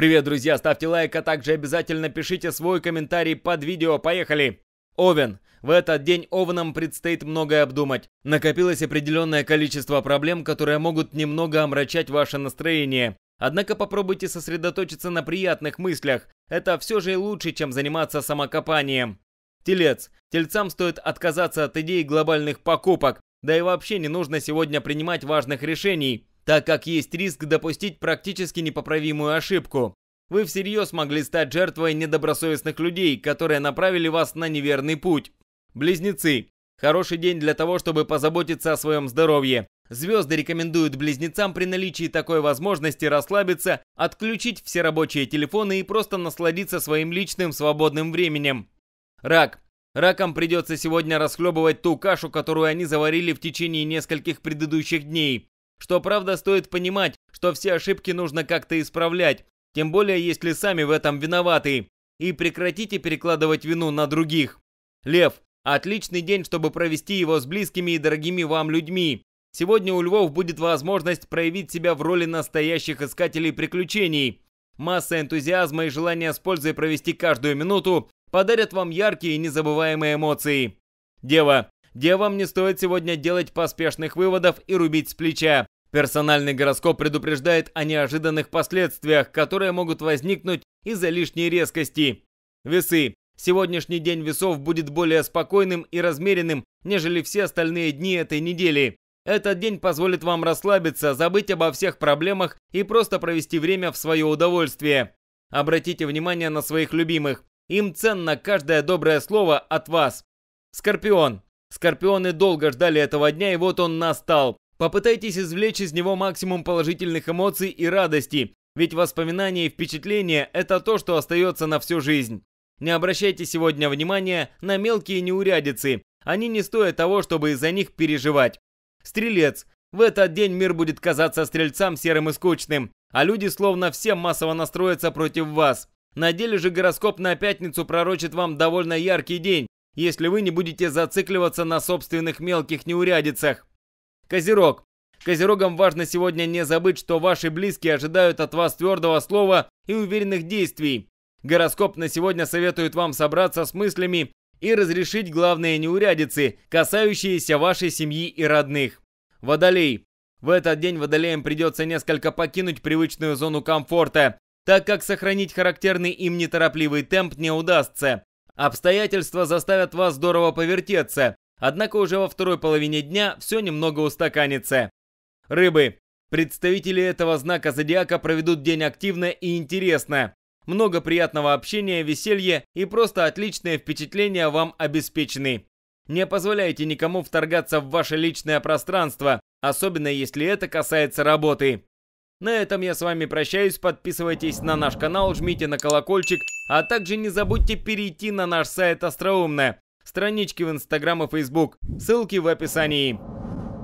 Привет, друзья, ставьте лайк, а также обязательно пишите свой комментарий под видео. Поехали! Овен. В этот день Овнам предстоит многое обдумать. Накопилось определенное количество проблем, которые могут немного омрачать ваше настроение. Однако попробуйте сосредоточиться на приятных мыслях. Это все же лучше, чем заниматься самокопанием. Телец. Тельцам стоит отказаться от идей глобальных покупок. Да и вообще не нужно сегодня принимать важных решений, так как есть риск допустить практически непоправимую ошибку. Вы всерьез могли стать жертвой недобросовестных людей, которые направили вас на неверный путь. Близнецы. Хороший день для того, чтобы позаботиться о своем здоровье. Звезды рекомендуют близнецам при наличии такой возможности расслабиться, отключить все рабочие телефоны и просто насладиться своим личным свободным временем. Рак. Ракам придется сегодня расхлебывать ту кашу, которую они заварили в течение нескольких предыдущих дней. Что правда стоит понимать, что все ошибки нужно как-то исправлять, тем более, если сами в этом виноваты. И прекратите перекладывать вину на других. Лев, отличный день, чтобы провести его с близкими и дорогими вам людьми. Сегодня у львов будет возможность проявить себя в роли настоящих искателей приключений. Масса энтузиазма и желание с пользой провести каждую минуту подарят вам яркие и незабываемые эмоции. Дева, девам не стоит сегодня делать поспешных выводов и рубить с плеча. Персональный гороскоп предупреждает о неожиданных последствиях, которые могут возникнуть из-за лишней резкости. Весы. Сегодняшний день весов будет более спокойным и размеренным, нежели все остальные дни этой недели. Этот день позволит вам расслабиться, забыть обо всех проблемах и просто провести время в свое удовольствие. Обратите внимание на своих любимых. Им ценно каждое доброе слово от вас. Скорпион. Скорпионы долго ждали этого дня, и вот он настал. Попытайтесь извлечь из него максимум положительных эмоций и радости, ведь воспоминания и впечатления – это то, что остается на всю жизнь. Не обращайте сегодня внимания на мелкие неурядицы, они не стоят того, чтобы из-за них переживать. Стрелец. В этот день мир будет казаться стрельцам серым и скучным, а люди словно все массово настроятся против вас. На деле же гороскоп на пятницу пророчит вам довольно яркий день, если вы не будете зацикливаться на собственных мелких неурядицах. Козерог. Козерогам важно сегодня не забыть, что ваши близкие ожидают от вас твердого слова и уверенных действий. Гороскоп на сегодня советует вам собраться с мыслями и разрешить главные неурядицы, касающиеся вашей семьи и родных. Водолей. В этот день водолеям придется несколько покинуть привычную зону комфорта, так как сохранить характерный им неторопливый темп не удастся. Обстоятельства заставят вас здорово повертеться, Однако уже во второй половине дня все немного устаканится. Рыбы. Представители этого знака зодиака проведут день активно и интересно. Много приятного общения, веселья и просто отличные впечатления вам обеспечены. Не позволяйте никому вторгаться в ваше личное пространство, особенно если это касается работы. На этом я с вами прощаюсь, подписывайтесь на наш канал, жмите на колокольчик, а также не забудьте перейти на наш сайт Остроумное странички в Инстаграм и Фейсбук. Ссылки в описании.